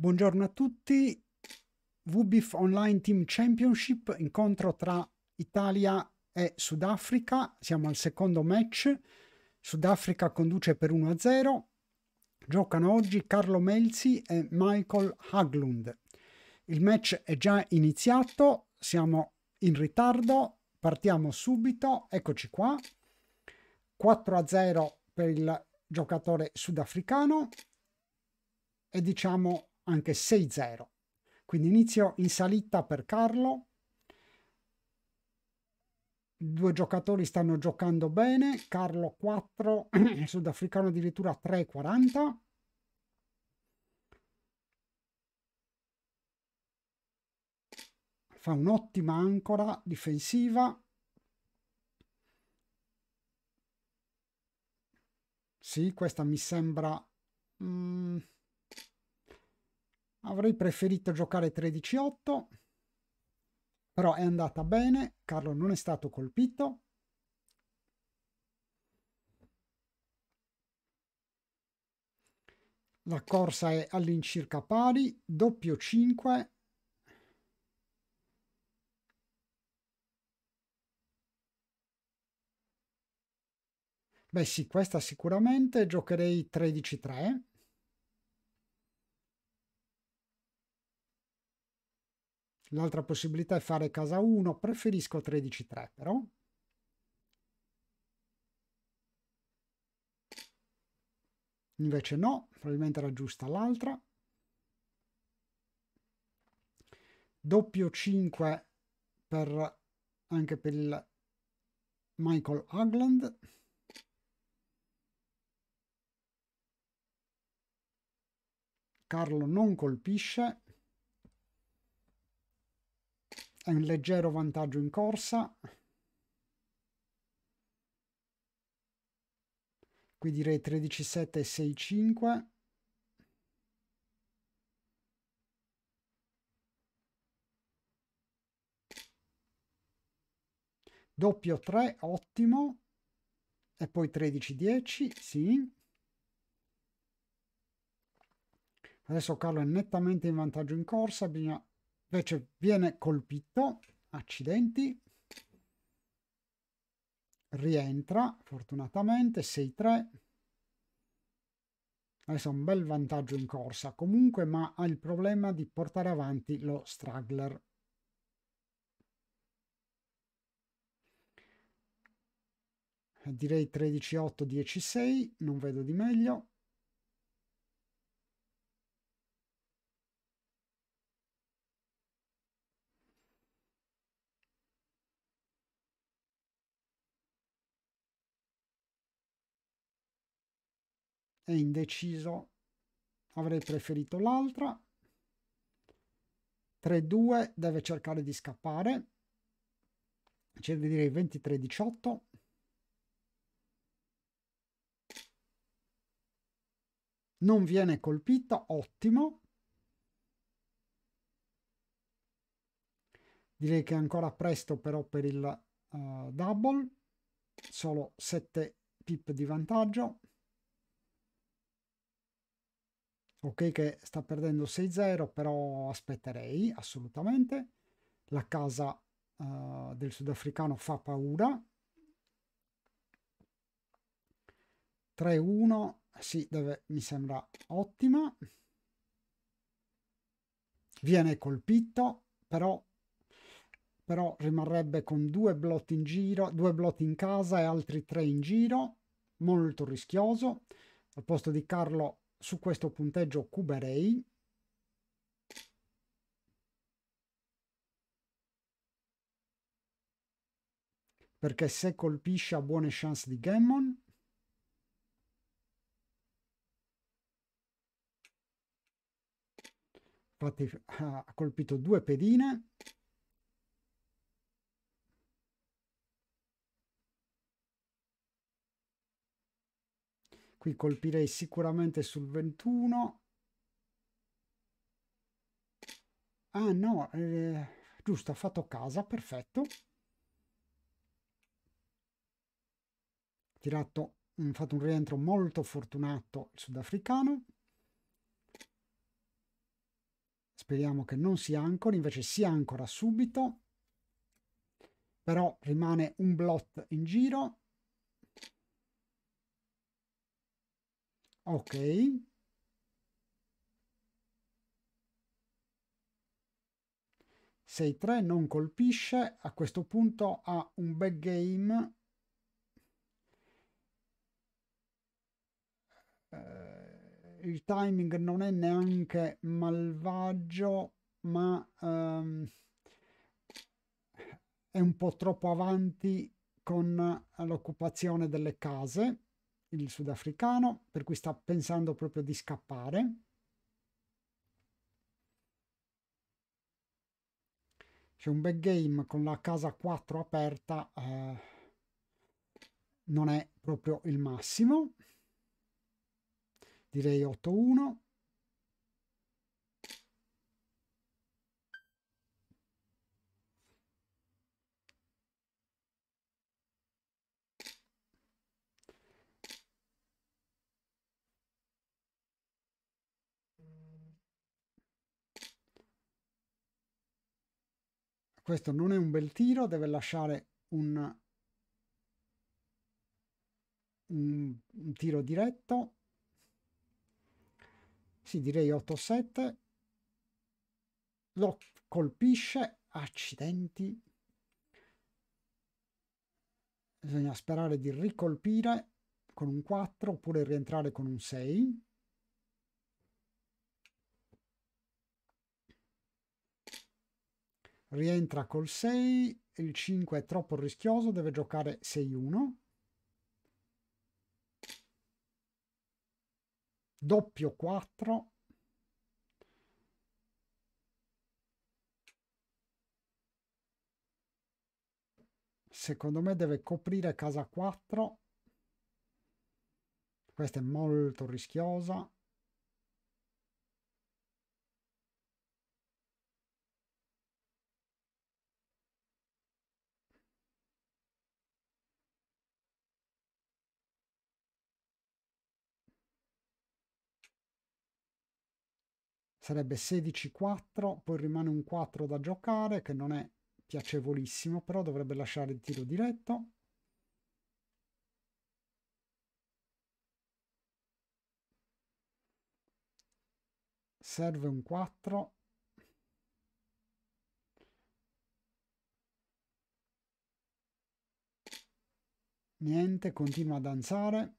Buongiorno a tutti. WBIF Online Team Championship, incontro tra Italia e Sudafrica. Siamo al secondo match. Sudafrica conduce per 1-0. Giocano oggi Carlo Melzi e Michael Haglund. Il match è già iniziato, siamo in ritardo, partiamo subito. Eccoci qua. 4-0 per il giocatore sudafricano e diciamo anche 6-0. Quindi inizio in salita per Carlo. Due giocatori stanno giocando bene. Carlo 4, il sudafricano addirittura 3-40. Fa un'ottima ancora difensiva. Sì, questa mi sembra... Mm Avrei preferito giocare 13-8, però è andata bene, Carlo non è stato colpito. La corsa è all'incirca pari, doppio 5, Beh sì, questa sicuramente giocherei 13-3. L'altra possibilità è fare casa 1, preferisco 13-3 però. Invece no, probabilmente era giusta l'altra. Doppio 5 per, anche per il Michael Hagland. Carlo non colpisce, è in leggero vantaggio in corsa. Qui direi 13,7 e 6,5. Doppio 3, ottimo. E poi 13,10, sì. Adesso Carlo è nettamente in vantaggio in corsa, bisogna Invece viene colpito, accidenti, rientra fortunatamente 6-3 adesso ha un bel vantaggio in corsa comunque ma ha il problema di portare avanti lo straggler direi 13-8 10-6 non vedo di meglio è indeciso, avrei preferito l'altra. 3-2 deve cercare di scappare, c'è da dire 23-18. Non viene colpita, ottimo. Direi che è ancora presto però per il uh, double, solo 7 pip di vantaggio. ok che sta perdendo 6-0 però aspetterei assolutamente la casa uh, del sudafricano fa paura 3-1 sì deve, mi sembra ottima viene colpito però però rimarrebbe con due blot in giro, due blot in casa e altri tre in giro, molto rischioso. Al posto di Carlo su questo punteggio Kuberei perché se colpisce ha buone chance di Gammon infatti ha colpito due pedine qui colpirei sicuramente sul 21 ah no eh, giusto ha fatto casa perfetto tirato ha mm, fatto un rientro molto fortunato il sudafricano speriamo che non si ancora invece si ancora subito però rimane un blot in giro ok se 3 non colpisce a questo punto ha un back game eh, il timing non è neanche malvagio ma ehm, è un po' troppo avanti con l'occupazione delle case il sudafricano, per cui sta pensando proprio di scappare. C'è un game con la casa 4 aperta, eh, non è proprio il massimo. Direi 8-1. Questo non è un bel tiro, deve lasciare un, un, un tiro diretto. Sì, direi 8-7. Lo colpisce, accidenti. Bisogna sperare di ricolpire con un 4 oppure rientrare con un 6. rientra col 6, il 5 è troppo rischioso, deve giocare 6-1. Doppio 4. Secondo me deve coprire casa 4. Questa è molto rischiosa. sarebbe 16-4, poi rimane un 4 da giocare che non è piacevolissimo, però dovrebbe lasciare il tiro diretto. Serve un 4. Niente, continua a danzare.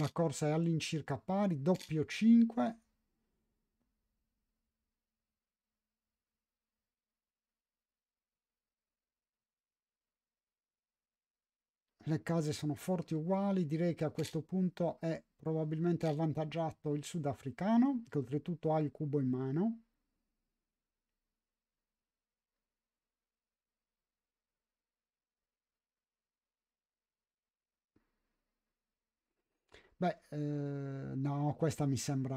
la corsa è all'incirca pari, doppio 5, le case sono forti uguali, direi che a questo punto è probabilmente avvantaggiato il sudafricano, che oltretutto ha il cubo in mano. Beh, eh, no, questa mi sembra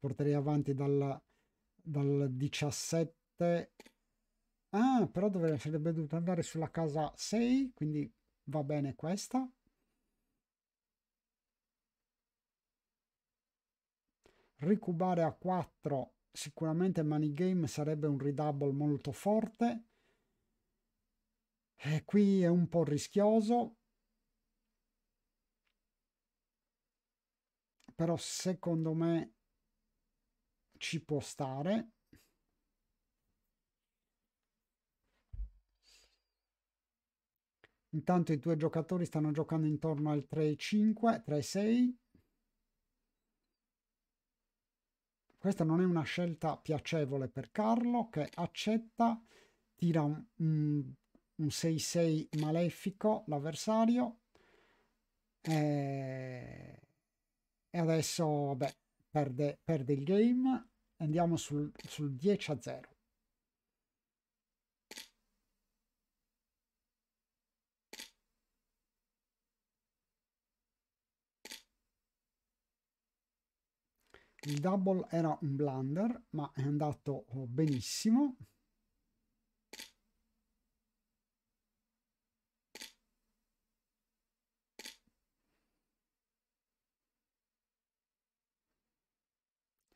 porterei avanti dal, dal 17. Ah, però dovrebbe, sarebbe dovuto andare sulla casa 6, quindi va bene questa. Ricubare a 4, sicuramente Money Game sarebbe un redouble molto forte. E eh, qui è un po' rischioso, però secondo me ci può stare. Intanto i due giocatori stanno giocando intorno al 3-5, 3-6. Questa non è una scelta piacevole per Carlo che accetta, tira un, un, 6-6 malefico l'avversario. E eh, e adesso beh, perde, perde il game andiamo sul, sul 10 a 0 il double era un blunder ma è andato oh, benissimo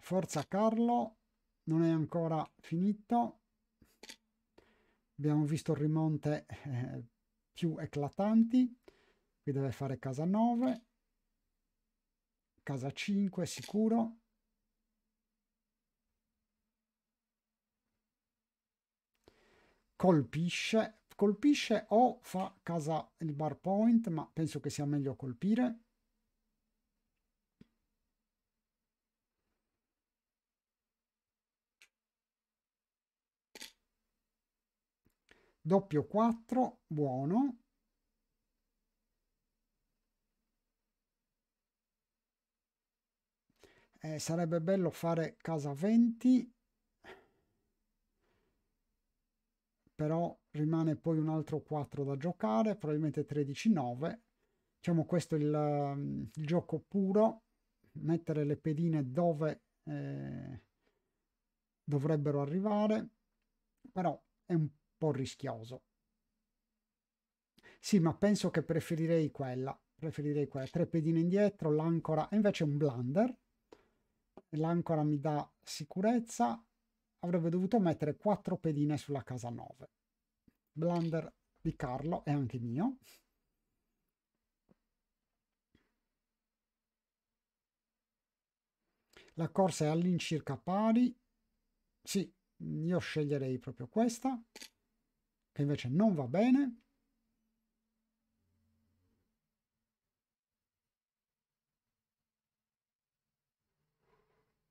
Forza Carlo, non è ancora finito. Abbiamo visto rimonte eh, più eclatanti. Qui deve fare casa 9, casa 5 sicuro. Colpisce, colpisce o fa casa il bar point, ma penso che sia meglio colpire. doppio 4 buono eh, sarebbe bello fare casa 20 però rimane poi un altro 4 da giocare probabilmente 13 9 diciamo questo è il, il gioco puro mettere le pedine dove eh, dovrebbero arrivare però è un po' rischioso. Sì, ma penso che preferirei quella. Preferirei quella. Tre pedine indietro, l'ancora... E invece un blunder. L'ancora mi dà sicurezza. Avrebbe dovuto mettere quattro pedine sulla casa 9. Blunder di Carlo è anche mio. La corsa è all'incirca pari. Sì, io sceglierei proprio questa che invece non va bene.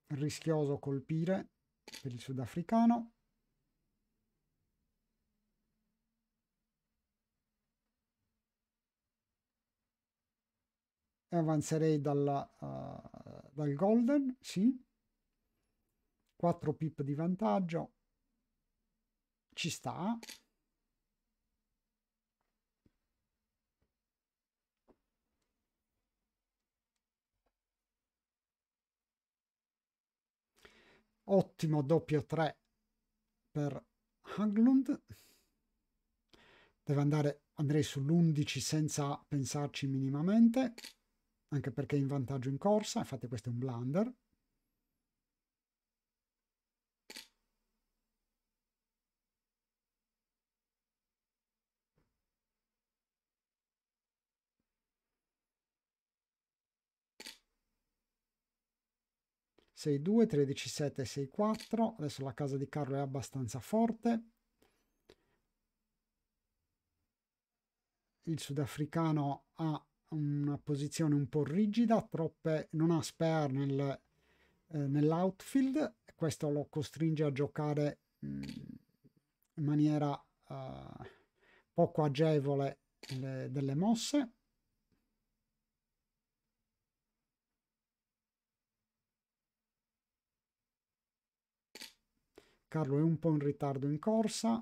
Rischioso colpire per il sudafricano. avanzerei dalla, uh, dal golden, sì. 4 pip di vantaggio. Ci sta. ottimo doppio 3 per Haglund deve andare andrei sull'11 senza pensarci minimamente anche perché è in vantaggio in corsa infatti questo è un blunder 6-2, 13-7, 6-4. Adesso la casa di Carlo è abbastanza forte. Il sudafricano ha una posizione un po' rigida, troppe, non ha spare nel, eh, nell'outfield. Questo lo costringe a giocare mh, mm, in maniera eh, poco agevole le, delle mosse. Carlo è un po' in ritardo in corsa.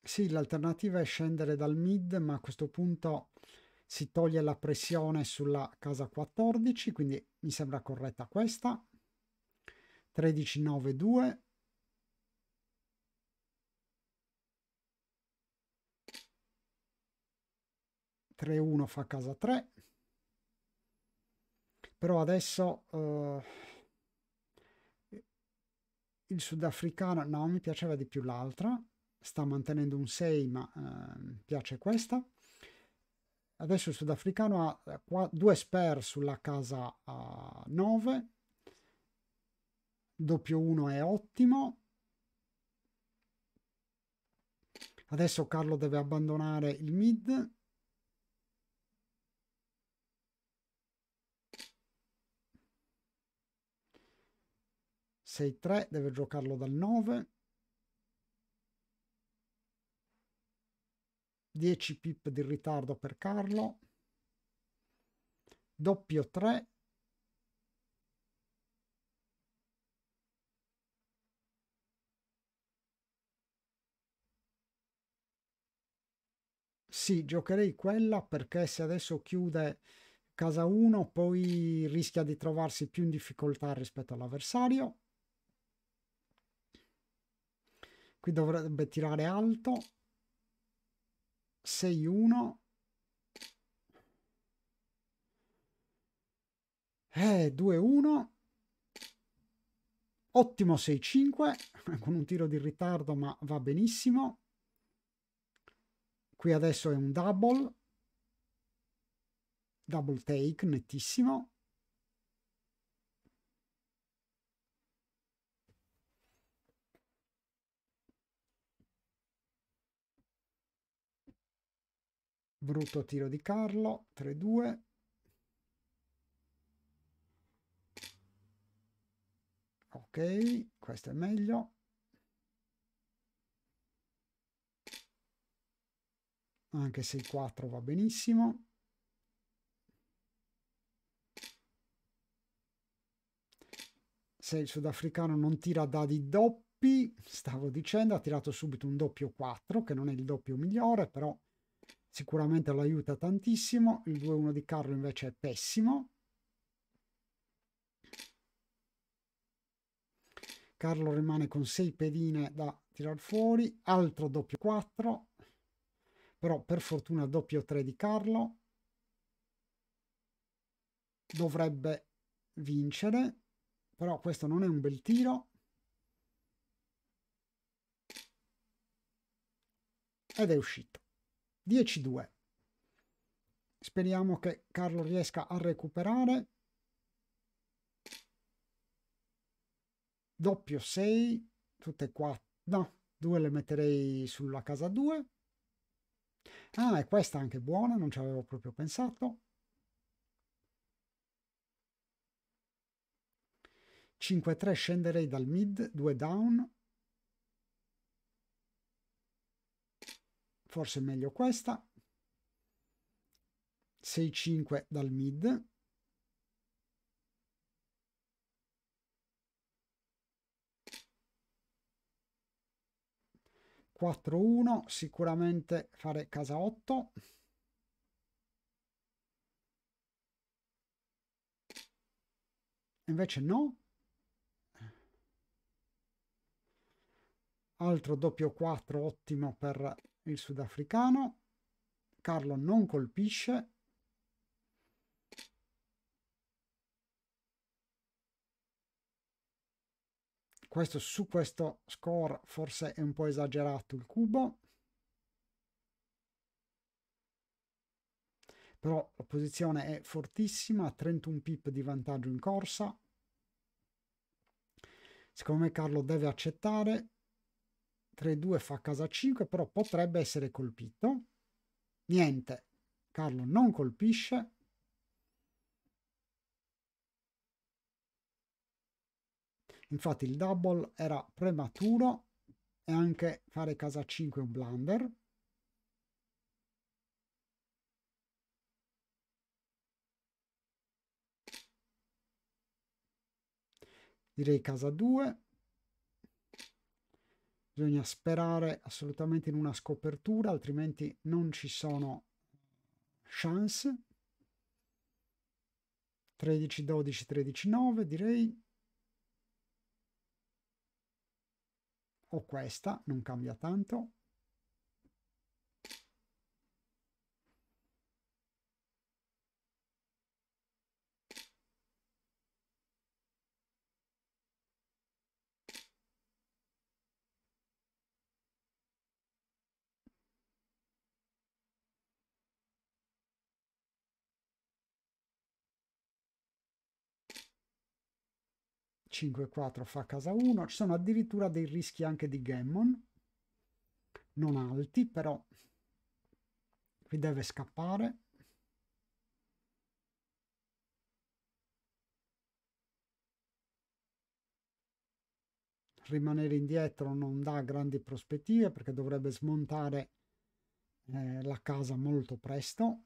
Sì, l'alternativa è scendere dal mid, ma a questo punto si toglie la pressione sulla casa 14, quindi mi sembra corretta questa. 13-9-2. 3-1 fa casa 3 però adesso eh, il sudafricano no mi piaceva di più l'altra sta mantenendo un 6 ma eh, piace questa adesso il sudafricano ha eh, qua, due sper sulla casa 9 eh, doppio 1 è ottimo adesso Carlo deve abbandonare il mid 6-3, deve giocarlo dal 9. 10 pip di ritardo per Carlo. Doppio 3. Sì, giocherei quella perché se adesso chiude casa 1 poi rischia di trovarsi più in difficoltà rispetto all'avversario. Qui dovrebbe tirare alto. 6-1. Eh, 2-1. Ottimo 6-5, con un tiro di ritardo, ma va benissimo. Qui adesso è un double. Double take, nettissimo. brutto tiro di Carlo 3-2 ok questo è meglio anche 6-4 va benissimo se il sudafricano non tira dadi doppi, stavo dicendo, ha tirato subito un doppio 4, che non è il doppio migliore, però sicuramente lo aiuta tantissimo. Il 2-1 di Carlo invece è pessimo. Carlo rimane con 6 pedine da tirar fuori, altro doppio 4, però per fortuna doppio 3 di Carlo. Dovrebbe vincere, però questo non è un bel tiro. Ed è uscito. 10-2. Speriamo che Carlo riesca a recuperare. Doppio 6, tutte e quattro. No, due le metterei sulla casa 2. Ah, e questa anche buona, non ci avevo proprio pensato. 5-3 scenderei dal mid, 2 down, forse meglio questa 6-5 dal mid Quattro uno sicuramente fare casa 8 invece no altro doppio 4 ottimo per il sudafricano. Carlo non colpisce. Questo su questo score forse è un po' esagerato il cubo. Però la posizione è fortissima, 31 pip di vantaggio in corsa. Secondo me Carlo deve accettare, 3-2 fa casa 5, però potrebbe essere colpito. Niente, Carlo non colpisce. Infatti il double era prematuro e anche fare casa 5 è un blunder. Direi casa 2 bisogna sperare assolutamente in una scopertura, altrimenti non ci sono chance. 13, 12, 13, 9 direi. O questa, non cambia tanto. 5-4 fa casa 1, ci sono addirittura dei rischi anche di Gammon, non alti, però qui deve scappare. Rimanere indietro non dà grandi prospettive perché dovrebbe smontare eh, la casa molto presto.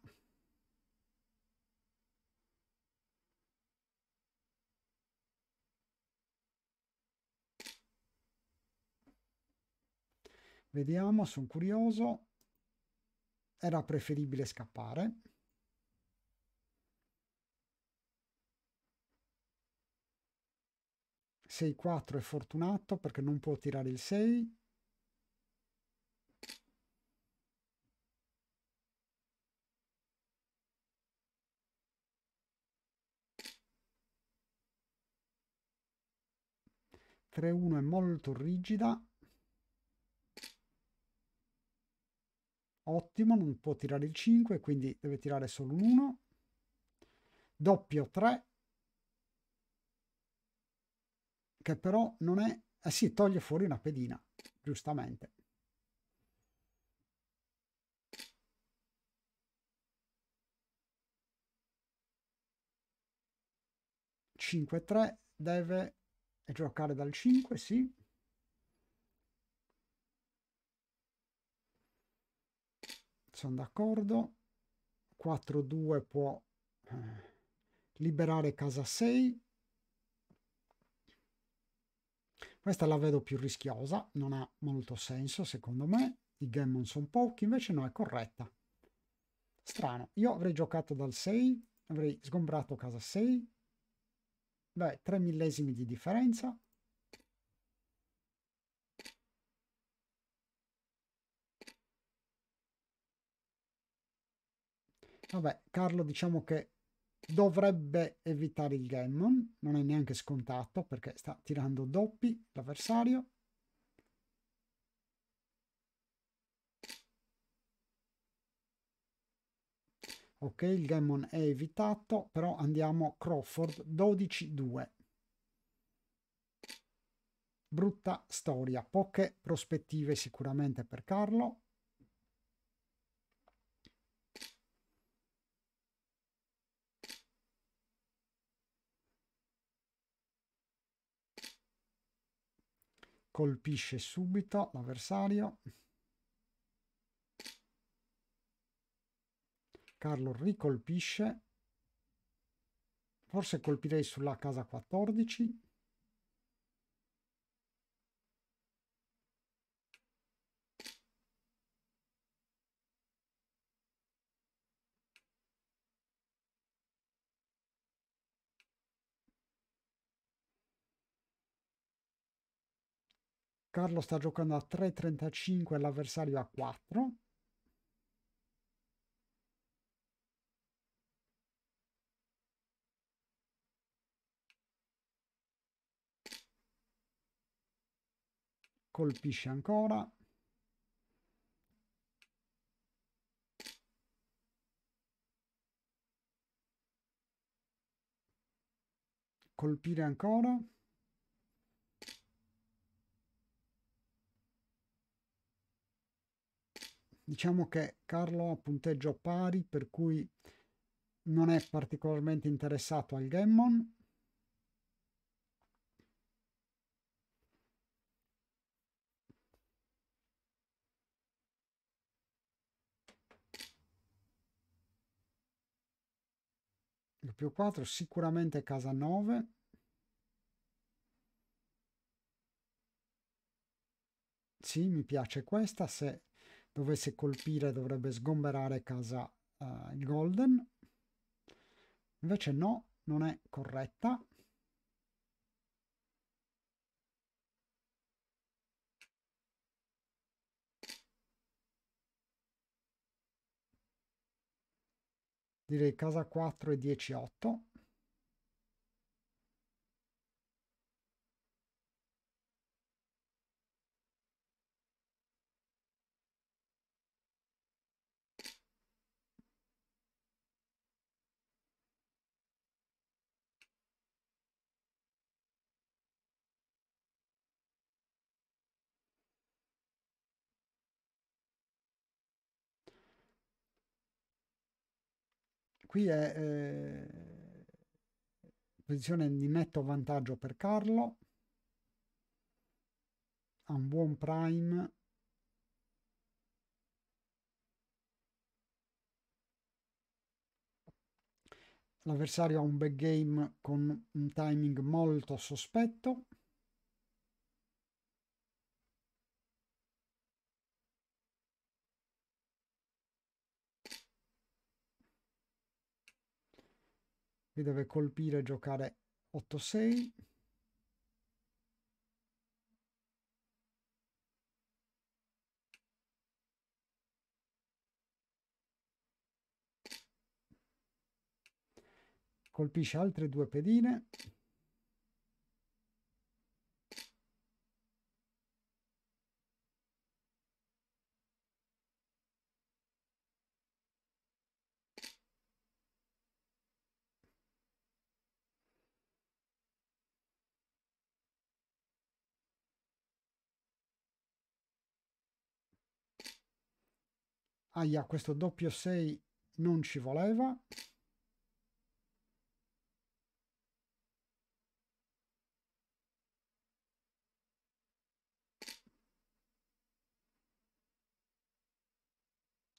Vediamo, sono curioso. Era preferibile scappare. Sei 4 è fortunato perché non può tirare il 6. Tre 1 è molto rigida ottimo, non può tirare il 5, quindi deve tirare solo un 1. Doppio 3, che però non è... Eh sì, toglie fuori una pedina, giustamente. Cinque 3 deve giocare dal 5, sì. sono d'accordo. 4-2 può eh, liberare casa 6. Questa la vedo più rischiosa, non ha molto senso secondo me. I Gammon sono pochi, invece no, è corretta. Strano, io avrei giocato dal 6, avrei sgombrato casa 6. Beh, 3 millesimi di differenza. Vabbè, Carlo diciamo che dovrebbe evitare il Gammon, non è neanche scontato perché sta tirando doppi l'avversario. Ok, il Gammon è evitato, però andiamo Crawford 12-2. Brutta storia, poche prospettive sicuramente per Carlo. colpisce subito l'avversario. Carlo ricolpisce. Forse colpirei sulla casa 14. Carlo sta giocando a 3.35 e l'avversario a 4. colpisce ancora. Colpire ancora. Diciamo che Carlo ha punteggio pari, per cui non è particolarmente interessato al Gammon Il più 4 sicuramente casa 9. Sì, mi piace questa se dovesse colpire dovrebbe sgomberare casa uh, golden. Invece no, non è corretta. Direi casa 4 e 10 8. Qui è eh, posizione di netto vantaggio per Carlo. Ha un buon prime. L'avversario ha un back game con un timing molto sospetto. che deve colpire e giocare 8-6. Colpisce altre due pedine. Aia, questo doppio 6 non ci voleva.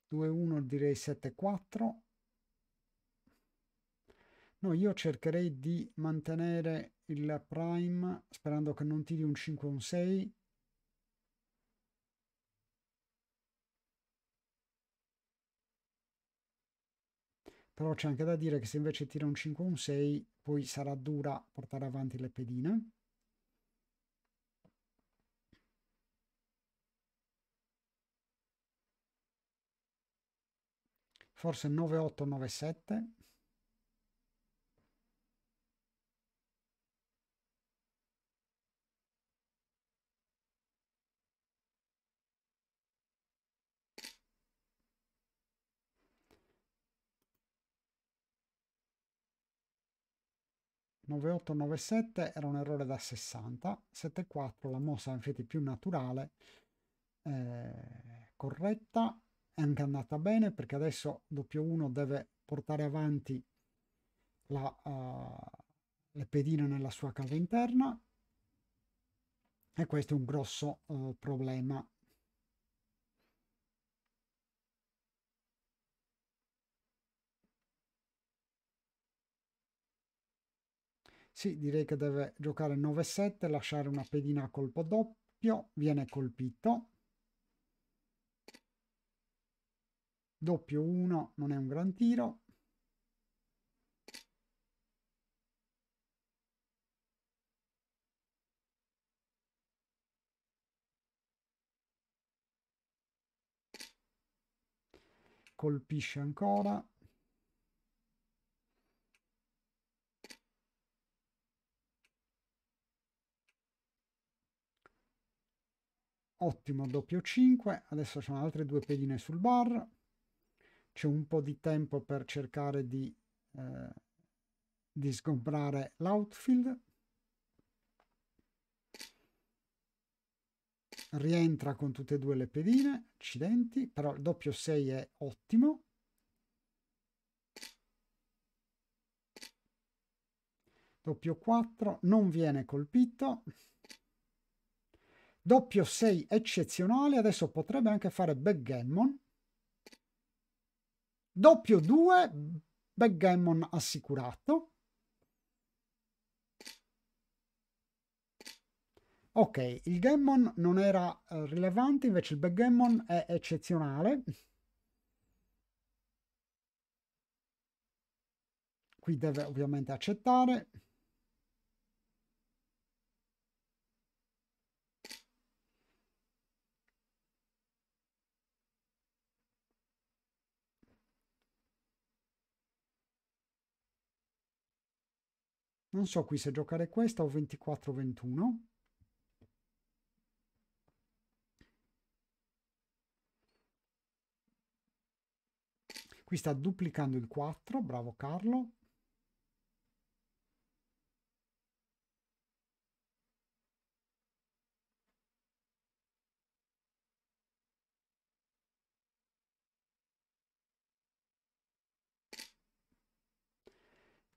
Due, uno, direi 7 4 no io cercherei di mantenere il prime sperando che non tiri un 5 un 6 però c'è anche da dire che se invece tira un 5 un 6 poi sarà dura portare avanti le pedine forse 9 8 9 7 9897 era un errore da 60, 74 la mossa infatti più naturale, eh, corretta, è anche andata bene perché adesso W1 deve portare avanti la, uh, le pedine nella sua casa interna e questo è un grosso uh, problema Sì, direi che deve giocare 9-7, lasciare una pedina a colpo doppio, viene colpito. Doppio 1 non è un gran tiro. colpisce ancora ottimo doppio 5 adesso c'è altre due pedine sul bar c'è un po' di tempo per cercare di, eh, di sgombrare l'outfield rientra con tutte e due le pedine accidenti però il doppio 6 è ottimo doppio 4 non viene colpito Doppio 6 eccezionale, adesso potrebbe anche fare backgammon. Doppio 2, backgammon assicurato. Ok, il gammon non era eh, rilevante, invece il backgammon è eccezionale. Qui deve ovviamente accettare. Non so qui se giocare questa o 24-21. Qui sta duplicando il 4, bravo Carlo.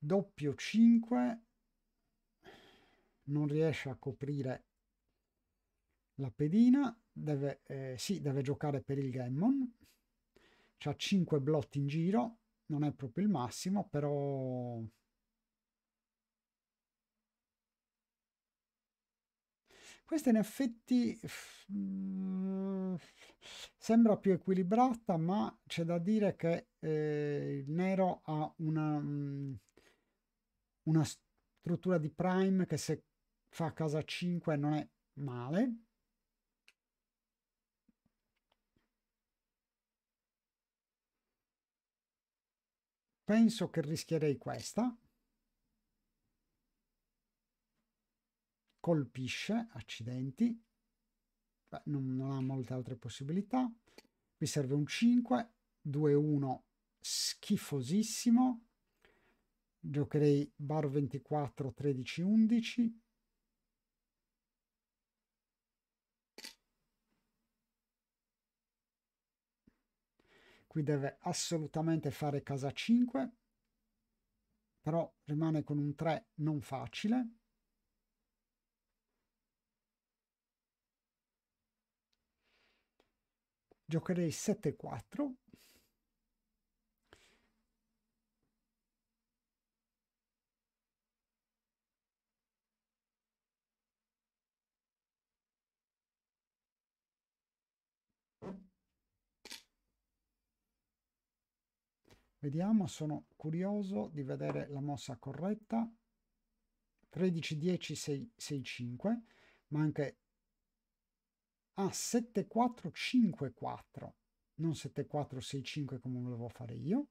doppio 5 non riesce a coprire la pedina deve, eh, sì, deve giocare per il Gammon c'ha 5 blot in giro non è proprio il massimo però questa in effetti mh, mm, sembra più equilibrata ma c'è da dire che eh, il nero ha una mh, mm, una struttura di prime che se fa casa 5 non è male. Penso che rischierei questa. Colpisce, accidenti. Beh, non, non ha molte altre possibilità. Mi serve un 5, 2-1 schifosissimo giocherei bar 24 13 11 qui deve assolutamente fare casa 5 però rimane con un 3 non facile giocherei 7 4 Vediamo, sono curioso di vedere la mossa corretta. 13, 10, 6, 6 5, ma anche a ah, 7, 4, 5, 4, non 7, 4, 6, 5 come volevo fare io.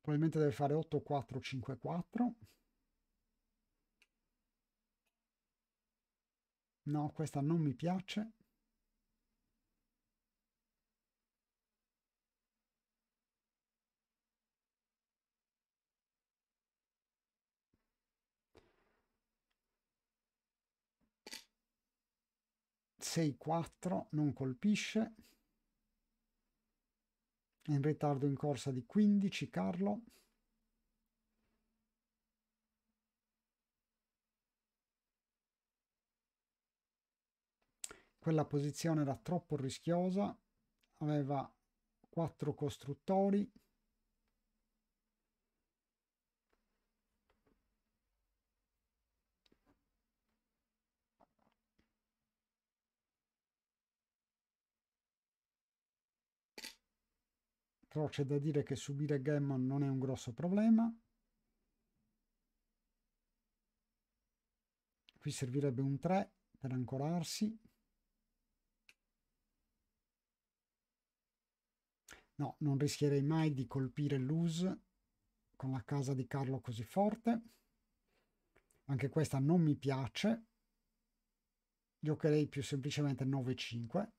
probabilmente deve fare 8 4 5 4 no questa non mi piace Sei quattro non colpisce in ritardo in corsa di 15 Carlo. Quella posizione era troppo rischiosa, aveva quattro costruttori, però c'è da dire che subire Gammon non è un grosso problema. Qui servirebbe un 3 per ancorarsi. No, non rischierei mai di colpire Luz con la casa di Carlo così forte. Anche questa non mi piace. Giocherei più semplicemente 9-5.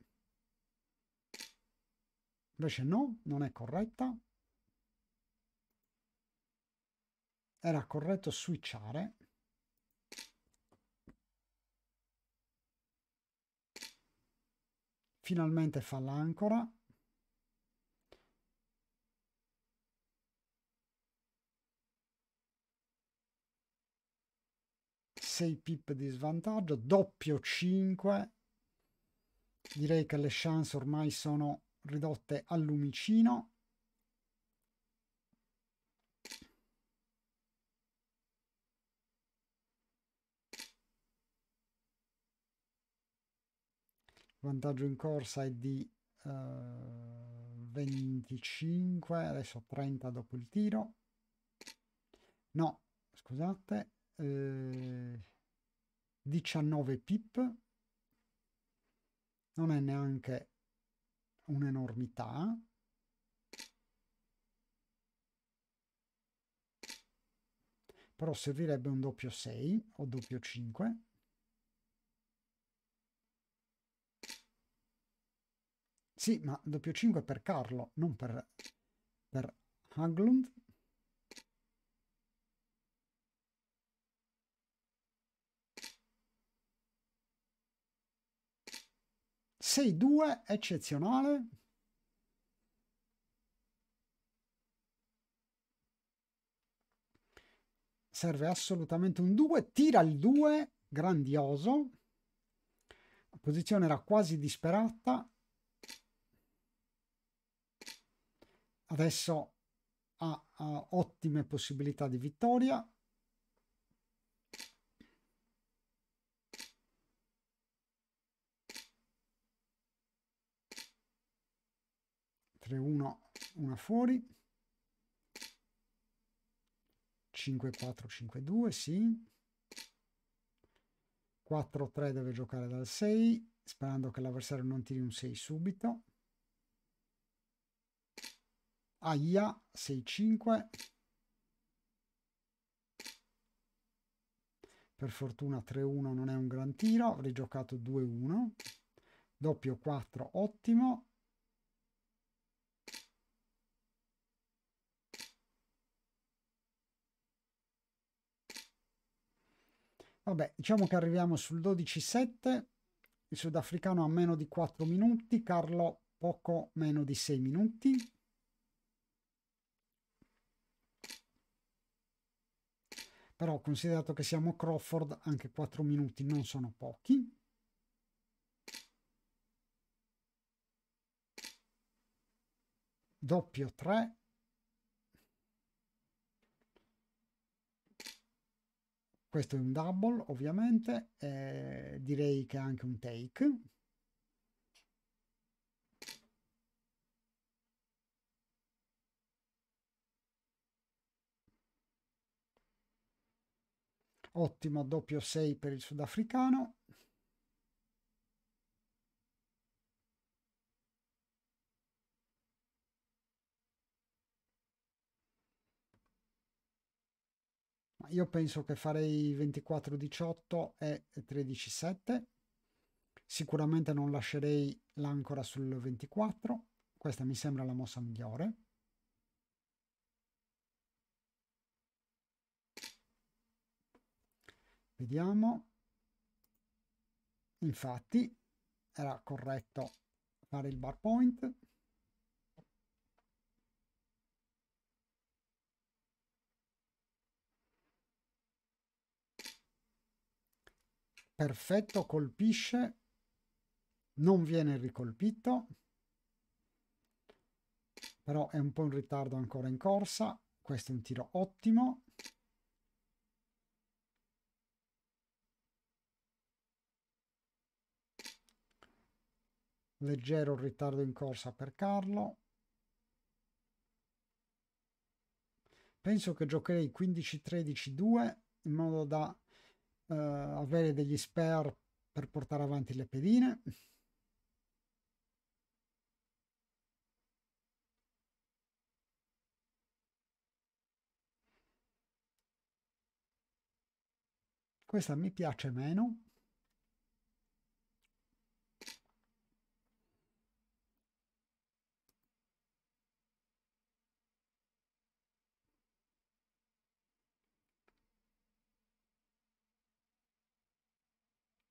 Invece no, non è corretta. Era corretto switchare. Finalmente fa l'ancora. pip di svantaggio, doppio 5. Direi che le chance ormai sono ridotte al lumicino vantaggio in corsa è di uh, eh, 25 adesso 30 dopo il tiro no scusate eh, 19 pip non è neanche un'enormità. Però servirebbe un doppio 6 o doppio 5. Sì, ma doppio 5 per Carlo, non per, per Haglund. 6-2 eccezionale. Serve assolutamente un 2, tira il 2, grandioso. La posizione era quasi disperata. Adesso ha, ha ottime possibilità di vittoria. mentre uno, una fuori. 5, 4, 5, 2, sì. 4, 3 deve giocare dal 6, sperando che l'avversario non tiri un 6 subito. Aia, 6, 5. Per fortuna 3, 1 non è un gran tiro, avrei giocato 2, 1. Doppio 4, ottimo. Vabbè, diciamo che arriviamo sul 12-7, il sudafricano ha meno di 4 minuti, Carlo poco meno di 6 minuti. Però considerato che siamo Crawford, anche 4 minuti non sono pochi. Doppio 3, questo è un double ovviamente eh, direi che è anche un take ottimo doppio 6 per il sudafricano io penso che farei 24-18 e 13-7. Sicuramente non lascerei l'ancora sul 24. Questa mi sembra la mossa migliore. Vediamo. Infatti era corretto fare il bar point. perfetto, colpisce, non viene ricolpito, però è un po' in ritardo ancora in corsa, questo è un tiro ottimo. Leggero ritardo in corsa per Carlo. Penso che giocherei 15-13-2 in modo da eh, avere degli spare per portare avanti le pedine. Questa mi piace meno.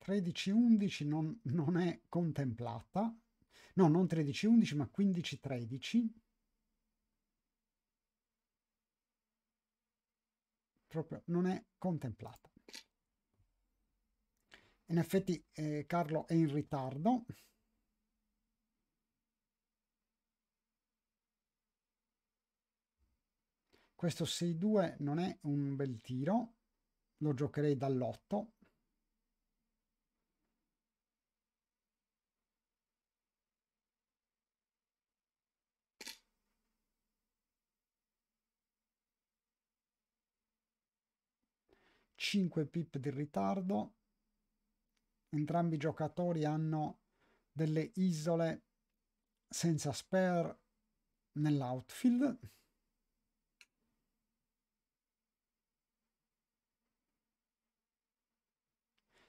13.11 non, non è contemplata, no, non 13.11 ma 15.13. Proprio non è contemplata. In effetti eh, Carlo è in ritardo. Questo 6-2 non è un bel tiro, lo giocherei dall'8. 5 pip di ritardo. Entrambi i giocatori hanno delle isole senza spare nell'outfield.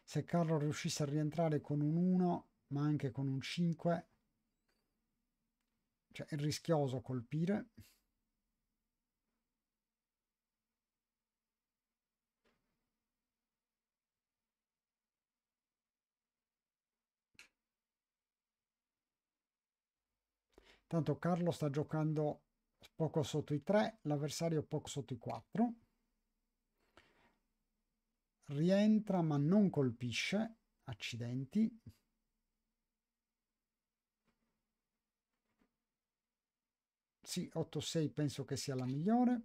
Se Carlo riuscisse a rientrare con un 1, ma anche con un 5, cioè è rischioso colpire. Tanto Carlo sta giocando poco sotto i 3, l'avversario poco sotto i 4. Rientra ma non colpisce, accidenti. Sì, 8-6 penso che sia la migliore.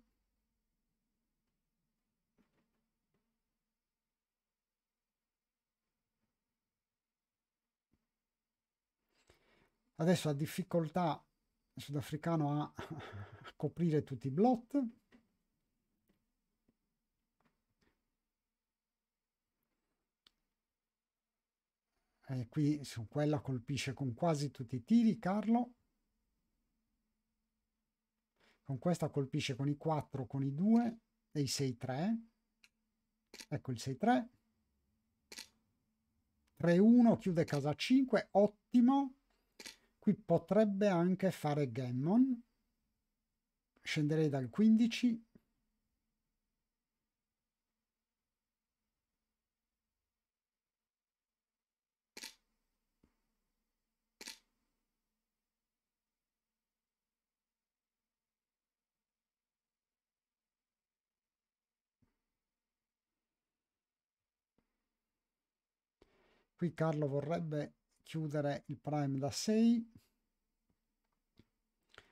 Adesso ha difficoltà sudafricano a, coprire tutti i blot. E qui su quella colpisce con quasi tutti i tiri Carlo. Con questa colpisce con i 4, con i 2 e i 6-3. Ecco il 6-3. 3-1, chiude casa 5, ottimo. Qui potrebbe anche fare Gammon. Scenderei dal 15 qui Carlo vorrebbe chiudere il prime da 6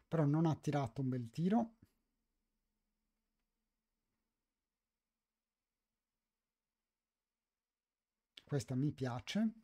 però non ha tirato un bel tiro questa mi piace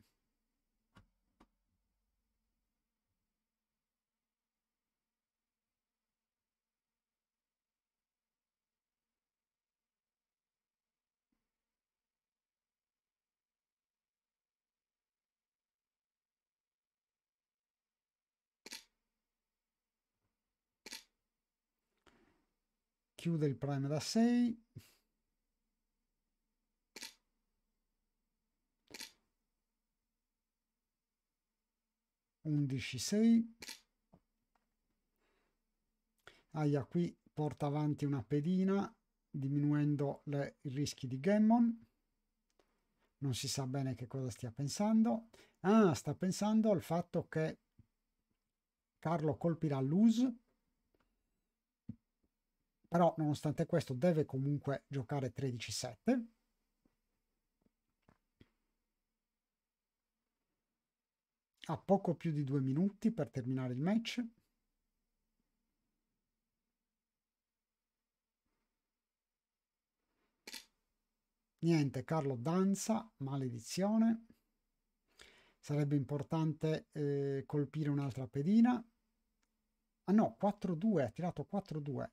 chiude il primer da 6 11 6 aia qui porta avanti una pedina diminuendo le, i rischi di Gammon non si sa bene che cosa stia pensando ah sta pensando al fatto che Carlo colpirà Luz però nonostante questo deve comunque giocare 13-7. Ha poco più di due minuti per terminare il match. Niente, Carlo danza, maledizione. Sarebbe importante eh, colpire un'altra pedina. Ah no, 4-2, ha tirato 4-2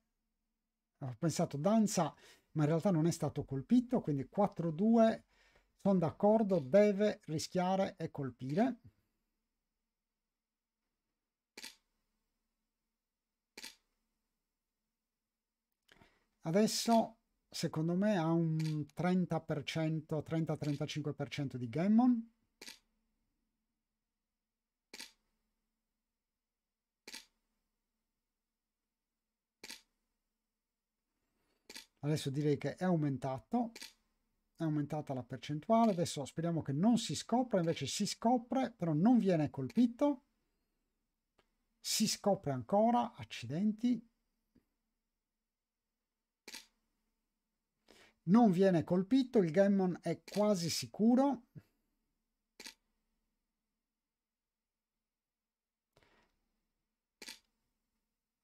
ho pensato danza, ma in realtà non è stato colpito, quindi 4-2 sono d'accordo, deve rischiare e colpire. Adesso secondo me ha un 30%, 30-35% di Gammon. adesso direi che è aumentato è aumentata la percentuale adesso speriamo che non si scopra invece si scopre però non viene colpito si scopre ancora accidenti non viene colpito il gammon è quasi sicuro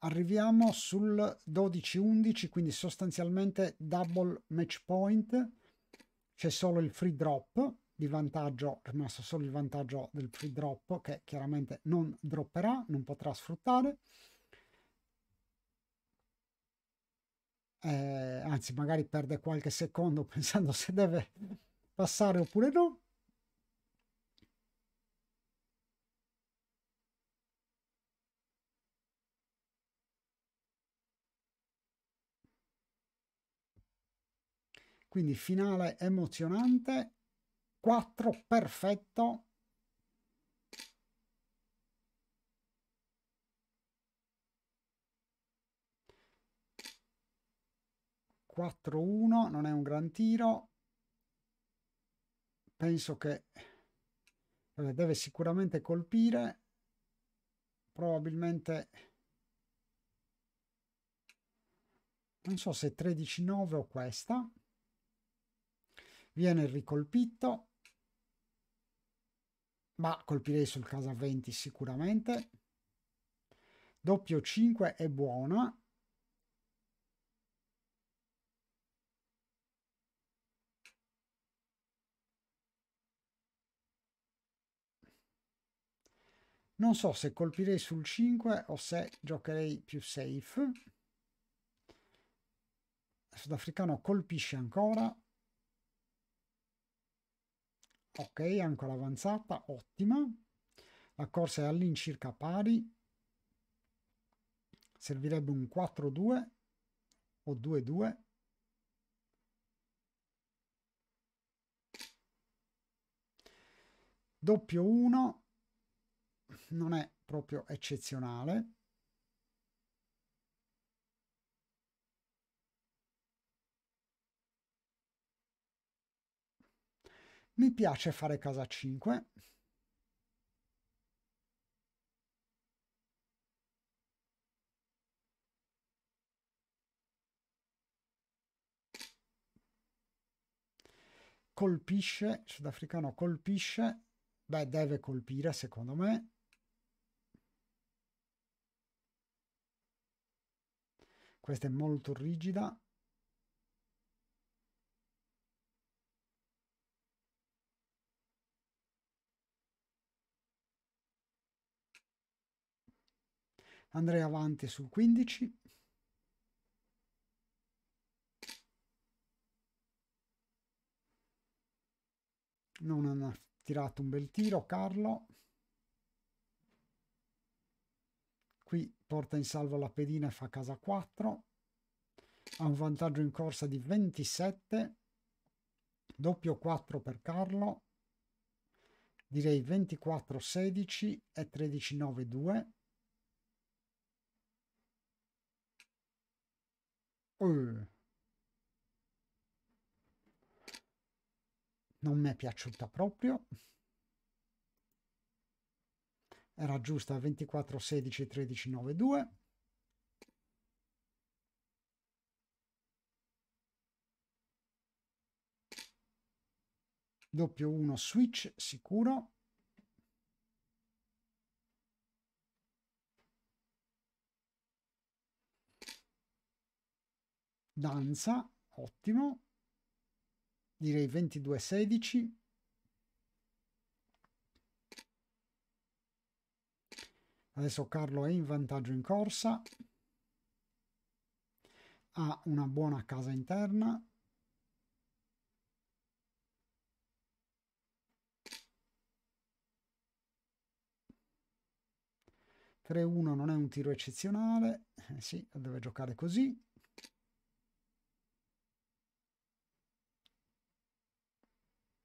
arriviamo sul 12-11 quindi sostanzialmente double match point c'è solo il free drop di vantaggio è rimasto solo il vantaggio del free drop che chiaramente non dropperà non potrà sfruttare eh, anzi magari perde qualche secondo pensando se deve passare oppure no Quindi finale emozionante, 4 perfetto. Quattro uno, non è un gran tiro. Penso che deve sicuramente colpire. Probabilmente non so se 13-9 o questa viene ricolpito ma colpirei sul casa 20 sicuramente doppio 5 è buona Non so se colpirei sul 5 o se giocherei più safe. sudafricano colpisce ancora ok ancora avanzata ottima la corsa è all'incirca pari servirebbe un 4-2 o 2-2 doppio 1 non è proprio eccezionale Mi piace fare casa a 5. colpisce, sudafricano colpisce, beh deve colpire secondo me. Questa è molto rigida. andrei avanti sul 15 non hanno tirato un bel tiro Carlo qui porta in salvo la pedina e fa casa 4 ha un vantaggio in corsa di 27 doppio 4 per Carlo direi 24 16 e 13 9 2 Eh. Non mi è piaciuta proprio. Era giusta 24, 16, 13, 9, 2. Doppio 1 switch sicuro. danza, ottimo, direi 22-16. Adesso Carlo è in vantaggio in corsa, ha una buona casa interna, Tre 1 non è un tiro eccezionale, eh sì, deve giocare così.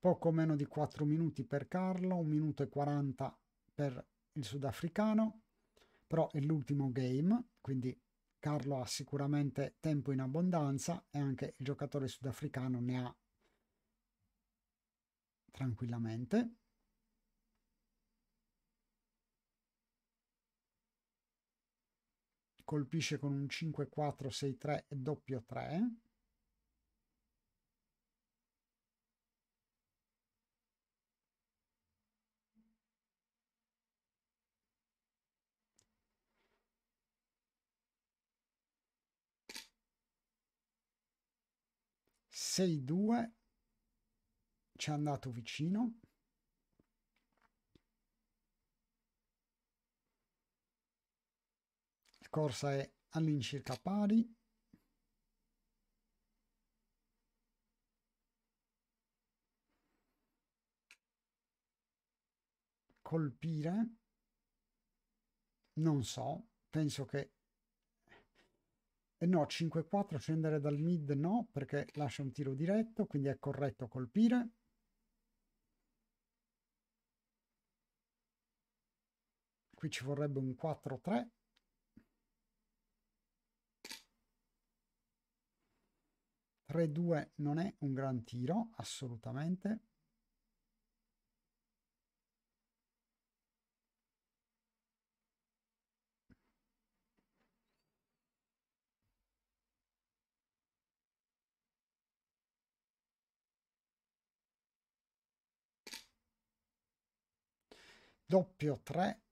poco meno di 4 minuti per Carlo, 1 minuto e 40 per il sudafricano, però è l'ultimo game, quindi Carlo ha sicuramente tempo in abbondanza e anche il giocatore sudafricano ne ha tranquillamente. Colpisce con un 5-4-6-3 e doppio 3. 6-2 ci è andato vicino. La corsa è all'incirca pari. Colpire? Non so, penso che e eh no, 5-4 scendere dal mid no, perché lascia un tiro diretto, quindi è corretto colpire. Qui ci vorrebbe un 4-3. 3-2 non è un gran tiro, assolutamente. doppio 3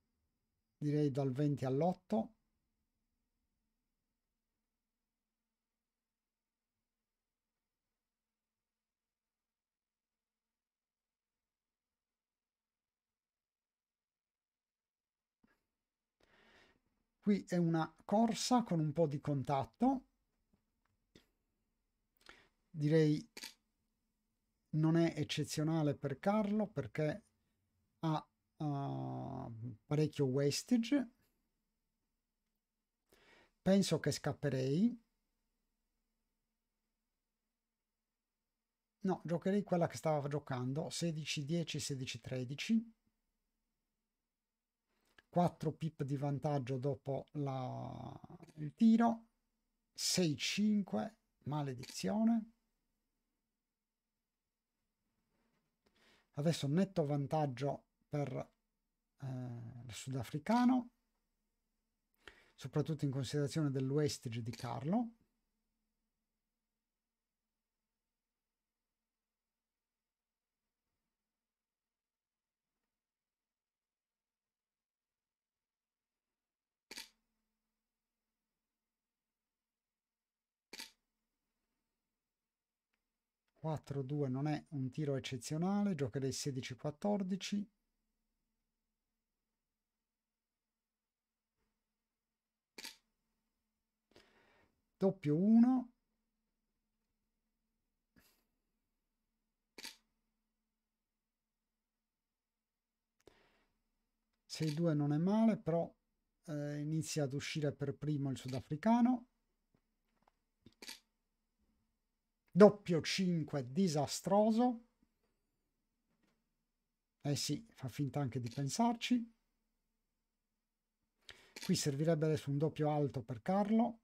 direi dal 20 all'8 qui è una corsa con un po' di contatto direi non è eccezionale per Carlo perché ha uh, parecchio wastage. Penso che scapperei. No, giocherei quella che stava giocando, 16-10, 16-13. 4 pip di vantaggio dopo la... il tiro, 6-5, maledizione. Adesso netto vantaggio per eh, il sudafricano, soprattutto in considerazione del wastage di Carlo. Quattro non è un tiro eccezionale, giocherei 16-14. doppio 1 6 2 non è male però eh, inizia ad uscire per primo il sudafricano doppio 5 disastroso eh sì fa finta anche di pensarci qui servirebbe adesso un doppio alto per Carlo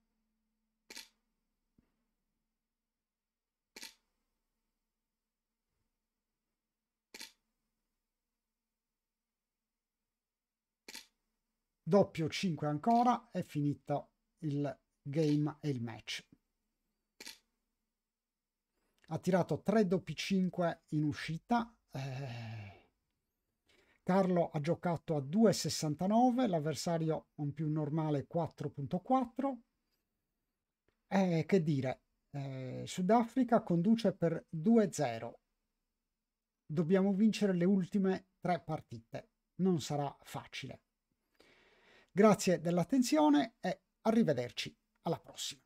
doppio 5 ancora è finito il game e il match ha tirato 3 doppi 5 in uscita eh... Carlo ha giocato a 2,69 l'avversario un più normale 4.4 eh, che dire eh, Sudafrica conduce per 2-0 dobbiamo vincere le ultime tre partite non sarà facile Grazie dell'attenzione e arrivederci alla prossima.